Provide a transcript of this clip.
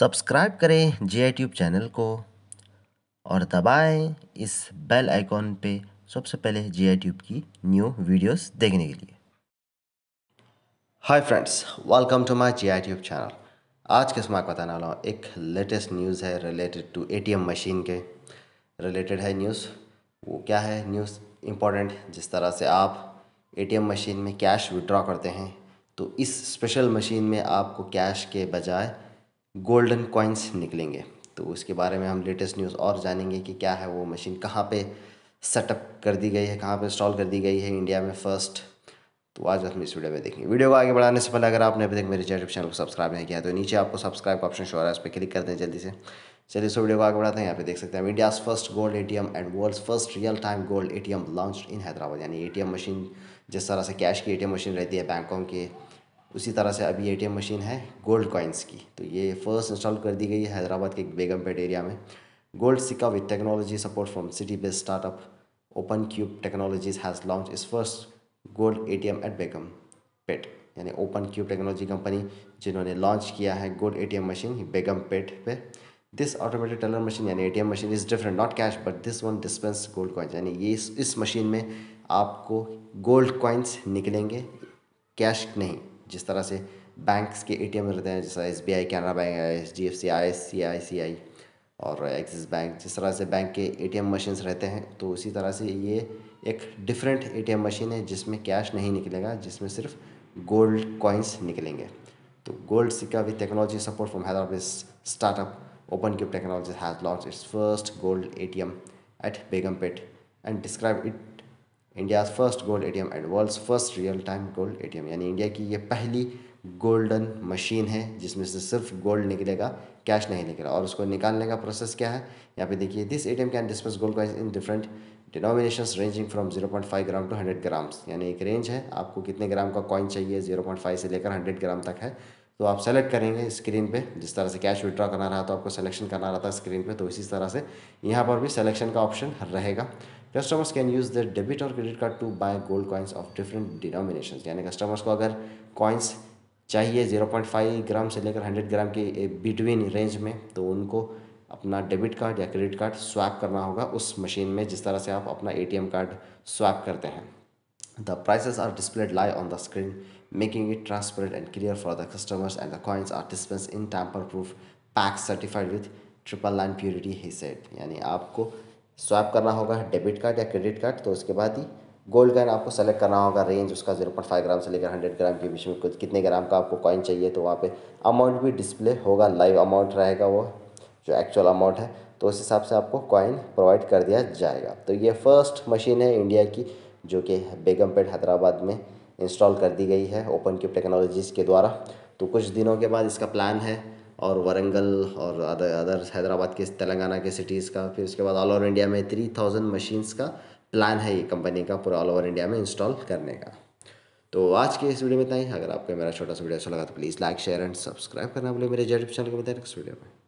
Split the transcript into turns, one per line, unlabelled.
subscribe करें जे I tube channel को और दबाएं इस बेल आइकॉन पे सबसे पहले जे आई ट्यूब की न्यू वीडियोस देखने के लिए hi friends welcome to my J I tube channel आज के मैं बताने वाला हूँ एक लेटेस्ट न्यूज़ है रिलेटेड टू एटीएम मशीन के रिलेटेड है न्यूज़ वो क्या है न्यूज़ इम्पॉर्टेंट जिस तरह से आप ए मशीन में कैश विड्रॉ करते हैं तो इस स्पेशल मशीन में आपको कैश के बजाय गोल्डन कॉइन्स निकलेंगे तो उसके बारे में हम लेटेस्ट न्यूज़ और जानेंगे कि क्या है वो मशीन कहाँ पे सेटअप कर दी गई है कहाँ पे इंस्टॉल कर दी गई है इंडिया में फर्स्ट तो आज हम इस वीडियो में देखेंगे वीडियो को आगे बढ़ाने से पहले अगर आपने अभी तक मेरे यूट्यूब चैनल को सब्सक्राइब नहीं किया तो नीचे आपको सब्सक्राइब का ऑप्शन शो रहा है उस पर क्लिक कर दें जल्दी से चलिए इस वीडियो को आगे बढ़ाते हैं यहाँ पे देख सकते हैं India's first gold A and world first real time gold A launch in Hyderabad यानी एटीएम मशीन जिस तरह से कैश की ए मशीन रहती है बैंकों की उसी तरह से अभी एटीएम मशीन है गोल्ड कॉइन्स की तो ये फर्स्ट इंस्टॉल कर दी गई है हैदराबाद के बेगम बेगमपेट एरिया में gold Sikka with technology support from city based startup open cube technologies has launch its first gold A at Begumpet यानी ओपन क्यूब टेक्नोलॉजी कंपनी जिन्होंने लॉन्च किया है gold A machine Begumpet पे दिस ऑटोमेटेड टेलर मशीन यानी ATM machine is different not cash but this one dispense gold coins यानी ये इस, इस मशीन में आपको गोल्ड कॉइन्स निकलेंगे कैश नहीं जिस तरह से बैंक्स के ए रहते हैं जैसा S B I Canara bank है H D F C I S C I C I C Axis bank जिस तरह से बैंक के ए टी मशीन्स रहते हैं तो उसी तरह से ये एक डिफरेंट ए मशीन है जिसमें कैश नहीं निकलेगा जिसमें सिर्फ गोल्ड कॉइन्स निकलेंगे तो gold Sikka with technology support from Hyderabad startup open cube technology has launch its first gold A T M at Begumpet and describe it India first gold ATM and world's first real time gold ATM यानी India की ये पहली golden machine है जिसमें से सिर्फ gold निकलेगा cash नहीं निकलेगा और उसको निकालने का प्रोसेस क्या है यहाँ पे देखिए this A can disperse gold का in different denomination ranging from five gram to hundred grams यानी एक रेंज है आपको कितने ग्राम का कॉइन चाहिए जीरो पॉइंट फाइव से लेकर हंड्रेड ग्राम तक है तो आप सेलेक्ट करेंगे स्क्रीन पे जिस तरह से कैश विड्रॉ करना रहा तो आपको सिलेक्शन करना रहता स्क्रीन पे तो इसी तरह से यहाँ पर भी सिलेक्शन का ऑप्शन रहेगा customers can use their debit और credit card to buy gold coins of different denomination यानी कस्टमर्स को अगर कॉइन्स चाहिए जीरो पॉइंट फाइव ग्राम से लेकर हंड्रेड ग्राम के बिटवीन रेंज में तो उनको अपना डेबिट कार्ड या क्रेडिट कार्ड स्वैप करना होगा उस मशीन में जिस तरह से आप अपना एम कार्ड स्वैप करते हैं the prices are displayed live on the screen making it transparent and clear for the customers and the coins are dispense in tamper proof pack certified with triple line purity ही सेट यानी आपको swipe करना होगा debit card या credit card तो उसके बाद ही गोल्ड कॉइन आपको सेलेक्ट करना होगा रेंज उसका जीरो पॉइंट फाइव ग्राम से लेकर हंड्रेड ग्राम के बीच में कुछ कितने ग्राम का आपको कॉइन चाहिए तो वहाँ पे अमाउंट भी डिस्प्ले होगा लाइव अमाउंट रहेगा वो जो एक्चुअल अमाउंट है तो उस हिसाब से आपको कॉइन प्रोवाइड कर दिया जाएगा तो ये फर्स्ट मशीन है इंडिया की जो कि बेगमपेट हैदराबाद में इंस्टॉल कर दी गई है ओपन क्यूब टेक्नोलॉजीज़ के द्वारा तो कुछ दिनों के बाद इसका प्लान है और वारंगल और अदर अदर हैदराबाद के तेलंगाना के सिटीज़ का फिर उसके बाद ऑल ओवर इंडिया में थ्री थाउजेंड मशीन्स का प्लान है ये कंपनी का पूरा ऑल ओवर इंडिया में इंस्टॉल करने का तो आज के इस वीडियो में इतना ही अगर आपको मेरा छोटा सा वीडियो अच्छा लगा तो please like share and subscribe करना बोले मेरे जेड चैनल को बताए नेक्स्ट वीडियो में